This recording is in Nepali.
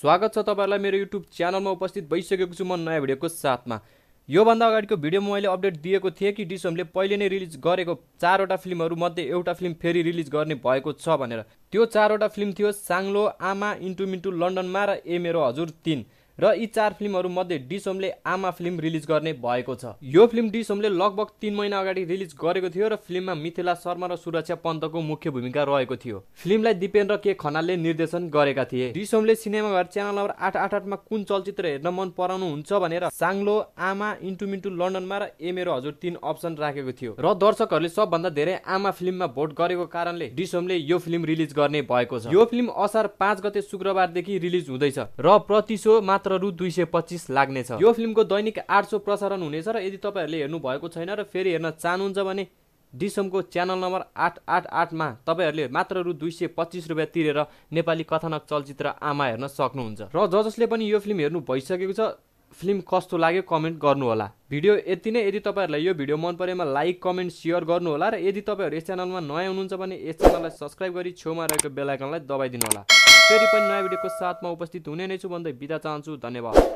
स्वागत छ तपाईँहरूलाई मेरो युट्युब च्यानलमा उपस्थित भइसकेको छु म नयाँ भिडियोको साथमा योभन्दा अगाडिको भिडियोमा मैले अपडेट दिएको थिएँ कि होमले पहिले नै रिलिज गरेको चारवटा फिल्महरूमध्ये एउटा फिल्म फेरि रिलिज गर्ने भएको छ भनेर त्यो चारवटा फिल्म थियो साङ्लो आमा इन्टु मिन्टु लन्डनमा र ए मेरो हजुर तिन र यी चार फिल्महरूमध्ये डिसोमले आमा फिल्म रिलिज गर्ने भएको छ यो फिल्म डिसोमले लगभग तिन महिना अगाडि रिलिज गरेको थियो र फिल्ममा मिथिला शर्मा र सुरक्षा पन्तको मुख्य भूमिका रहेको थियो फिल्मलाई दिपेन्द्र के खनालले निर्देशन गरेका थिए डिसोमले सिनेमा घर च्यानल नम्बर आठ आठ आठमा कुन चलचित्र हेर्न मन पराउनु हुन्छ भनेर साङ्लो आमा इन्टु मिन्टु लन्डनमा र ए मेरो हजुर तिन अप्सन राखेको थियो र दर्शकहरूले सबभन्दा धेरै आमा फिल्ममा भोट गरेको कारणले डिसोमले यो फिल्म रिलिज गर्ने भएको छ यो फिल्म असार पाँच गते शुक्रबारदेखि रिलिज हुँदैछ र प्रतिशो मात्र मात्र रु दुई सय पच्चिस लाग्नेछ यो फिल्मको दैनिक आठ सौ प्रसारण हुनेछ र यदि तपाईँहरूले हेर्नु भएको छैन र फेरि हेर्न चाहनुहुन्छ भने डिसमको च्यानल नम्बर आठ आठ आठमा तपाईँहरूले मात्र रु दुई सय पच्चिस रुपियाँ तिरेर नेपाली कथानक चलचित्र आमा हेर्न सक्नुहुन्छ र ज जसले पनि यो फिल्म हेर्नु भइसकेको छ फिल्म कस्तो लाग्यो कमेन्ट गर्नुहोला भिडियो यति नै यदि तपाईँहरूलाई यो भिडियो मन परेमा लाइक कमेन्ट सेयर गर्नुहोला र यदि तपाईँहरू यस च्यानलमा नयाँ हुनुहुन्छ भने यस च्यानललाई सब्सक्राइब गरी छेउमा रहेको बेलायकनलाई दबाइदिनुहोला फेरि पनि नयाँ भिडियोको साथमा उपस्थित हुने नै छु भन्दै बिदा चाहन्छु धन्यवाद